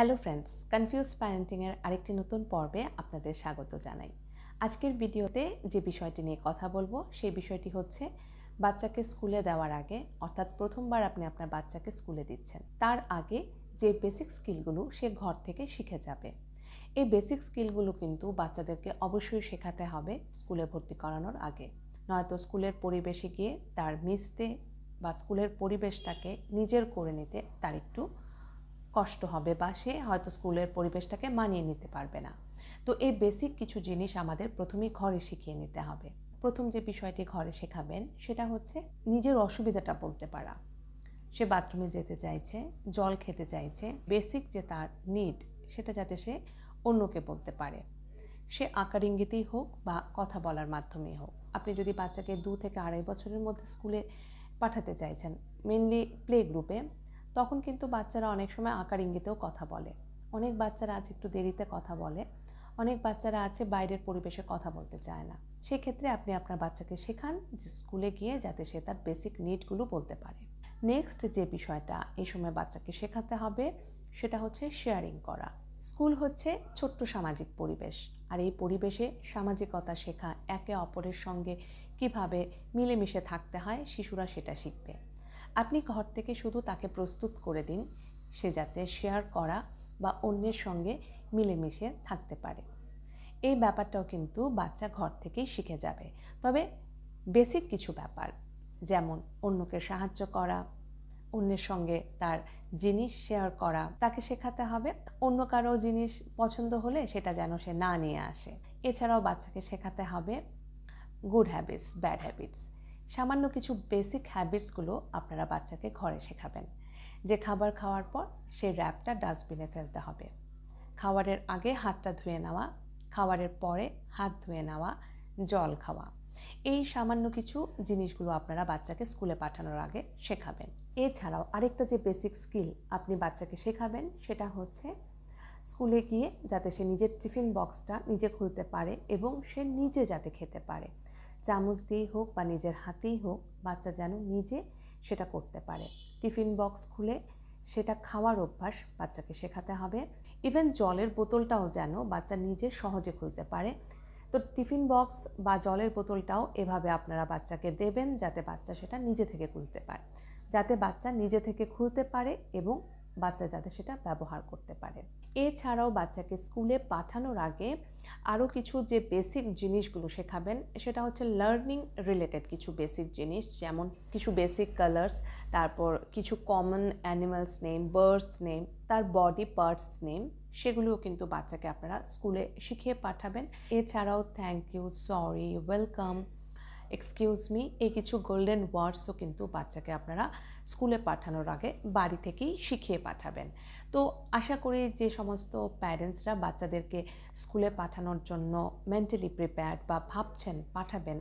hello friends confuse প্যারেন্টিংয়ের আরেকটি নতুন পর্বে আপনাদের স্বাগত জানাই আজকের ভিডিওতে যে বিষয়টি নিয়ে কথা বলবো সেই বিষয়টি হচ্ছে বাচ্চাকে স্কুলে দেওয়ার আগে অর্থাৎ প্রথমবার আপনি আপনার বাচ্চাকে স্কুলে দিচ্ছেন তার আগে যে বেসিক স্কিলগুলো সে ঘর থেকে শিখে যাবে এই বেসিক স্কিলগুলো কিন্তু বাচ্চাদেরকে অবশ্যই শেখাতে হবে স্কুলে ভর্তি করানোর আগে নয়তো স্কুলের পরিবেশে গিয়ে তার মিশতে বা স্কুলের পরিবেশটাকে নিজের করে নিতে তার একটু কষ্ট হবে বা সে হয়তো স্কুলের পরিবেশটাকে মানিয়ে নিতে পারবে না তো এই বেসিক কিছু জিনিস আমাদের প্রথমেই ঘরে শিখিয়ে নিতে হবে প্রথম যে বিষয়টি ঘরে শেখাবেন সেটা হচ্ছে নিজের অসুবিধাটা বলতে পারা সে বাথরুমে যেতে চাইছে জল খেতে চাইছে বেসিক যে তার নিড সেটা যাতে সে অন্যকে বলতে পারে সে আকার ইঙ্গিতেই হোক বা কথা বলার মাধ্যমেই হোক আপনি যদি বাচ্চাকে দু থেকে আড়াই বছরের মধ্যে স্কুলে পাঠাতে চাইছেন মেনলি প্লে গ্রুপে তখন কিন্তু বাচ্চারা অনেক সময় আকার ইঙ্গিতেও কথা বলে অনেক বাচ্চারা আজ একটু দেরিতে কথা বলে অনেক বাচ্চারা আছে বাইরের পরিবেশে কথা বলতে চায় না সেক্ষেত্রে আপনি আপনার বাচ্চাকে শেখান যে স্কুলে গিয়ে যাতে সে তার বেসিক নিডগুলো বলতে পারে নেক্সট যে বিষয়টা এই সময় বাচ্চাকে শেখাতে হবে সেটা হচ্ছে শেয়ারিং করা স্কুল হচ্ছে ছোট্ট সামাজিক পরিবেশ আর এই পরিবেশে সামাজিকতা শেখা একে অপরের সঙ্গে কিভাবে মিলেমিশে থাকতে হয় শিশুরা সেটা শিখবে আপনি ঘর থেকে শুধু তাকে প্রস্তুত করে দিন সে যাতে শেয়ার করা বা অন্যের সঙ্গে মিলেমিশে থাকতে পারে এই ব্যাপারটাও কিন্তু বাচ্চা ঘর থেকেই শিখে যাবে তবে বেসিক কিছু ব্যাপার যেমন অন্যকে সাহায্য করা অন্যের সঙ্গে তার জিনিস শেয়ার করা তাকে শেখাতে হবে অন্য কারো জিনিস পছন্দ হলে সেটা যেন সে না নিয়ে আসে এছাড়াও বাচ্চাকে শেখাতে হবে গুড হ্যাবিটস ব্যাড হ্যাবিটস সামান্য কিছু বেসিক হ্যাবিটসগুলো আপনারা বাচ্চাকে ঘরে শেখাবেন যে খাবার খাওয়ার পর সেই র্যাপটা ডাস্টবিনে ফেলতে হবে খাবারের আগে হাতটা ধুয়ে নেওয়া খাবারের পরে হাত ধুয়ে নেওয়া জল খাওয়া এই সামান্য কিছু জিনিসগুলো আপনারা বাচ্চাকে স্কুলে পাঠানোর আগে শেখাবেন এছাড়াও আরেকটা যে বেসিক স্কিল আপনি বাচ্চাকে শেখাবেন সেটা হচ্ছে স্কুলে গিয়ে যাতে সে নিজের টিফিন বক্সটা নিজে খুলতে পারে এবং সে নিজে যাতে খেতে পারে চামচ দিয়েই হোক বা নিজের হাতেই হোক বাচ্চা যেন নিজে সেটা করতে পারে টিফিন বক্স খুলে সেটা খাওয়ার অভ্যাস বাচ্চাকে শেখাতে হবে ইভেন জলের বোতলটাও যেন বাচ্চা নিজে সহজে খুলতে পারে তো টিফিন বক্স বা জলের বোতলটাও এভাবে আপনারা বাচ্চাকে দেবেন যাতে বাচ্চা সেটা নিজে থেকে খুলতে পারে যাতে বাচ্চা নিজে থেকে খুলতে পারে এবং বাচ্চা যাতে সেটা ব্যবহার করতে পারে এছাড়াও বাচ্চাকে স্কুলে পাঠানোর আগে আরও কিছু যে বেসিক জিনিসগুলো শেখাবেন সেটা হচ্ছে লার্নিং রিলেটেড কিছু বেসিক জিনিস যেমন কিছু বেসিক কালার্স তারপর কিছু common animals name birds name তার বডি পার্টস নেম সেগুলোও কিন্তু বাচ্চাকে আপনারা স্কুলে শিখিয়ে পাঠাবেন এছাড়াও thank you sorry welcome excuse me এই কিছু গোল্ডেন ওয়ার্ডসও কিন্তু বাচ্চাকে আপনারা স্কুলে পাঠানোর আগে বাড়ি থেকেই শিখিয়ে পাঠাবেন তো আশা করি যে সমস্ত প্যারেন্টসরা বাচ্চাদেরকে স্কুলে পাঠানোর জন্য মেন্টালি প্রিপেয়ার্ড বা ভাবছেন পাঠাবেন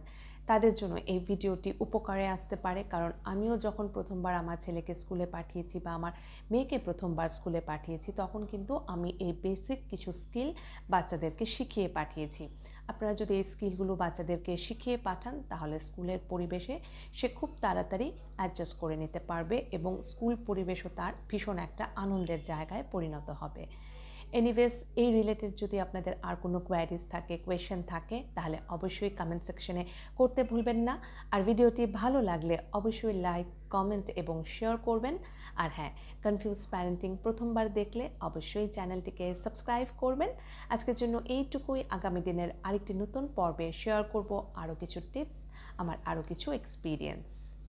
তাদের জন্য এই ভিডিওটি উপকারে আসতে পারে কারণ আমিও যখন প্রথমবার আমার ছেলেকে স্কুলে পাঠিয়েছি বা আমার মেয়েকে প্রথমবার স্কুলে পাঠিয়েছি তখন কিন্তু আমি এই বেসিক কিছু স্কিল বাচ্চাদেরকে শিখিয়ে পাঠিয়েছি আপনারা যদি এই স্কিলগুলো বাচ্চাদেরকে শিখিয়ে পাঠান তাহলে স্কুলের পরিবেশে সে খুব তাড়াতাড়ি অ্যাডজাস্ট করে নিতে পারবে এবং স্কুল পরিবেশও তার ভীষণ একটা আনন্দের জায়গায় পরিণত হবে এনিওয়েজ এই রিলেটেড যদি আপনাদের আর কোনো কোয়ারিজ থাকে কোয়েশন থাকে তাহলে অবশ্যই কমেন্ট সেকশনে করতে ভুলবেন না আর ভিডিওটি ভালো লাগলে অবশ্যই লাইক কমেন্ট এবং শেয়ার করবেন আর হ্যাঁ কনফিউজ প্যারেন্টিং প্রথমবার দেখলে অবশ্যই চ্যানেলটিকে সাবস্ক্রাইব করবেন আজকের জন্য এইটুকুই আগামী দিনের আরেকটি নতুন পর্বে শেয়ার করব আরও কিছু টিপস আমার আরও কিছু এক্সপিরিয়েন্স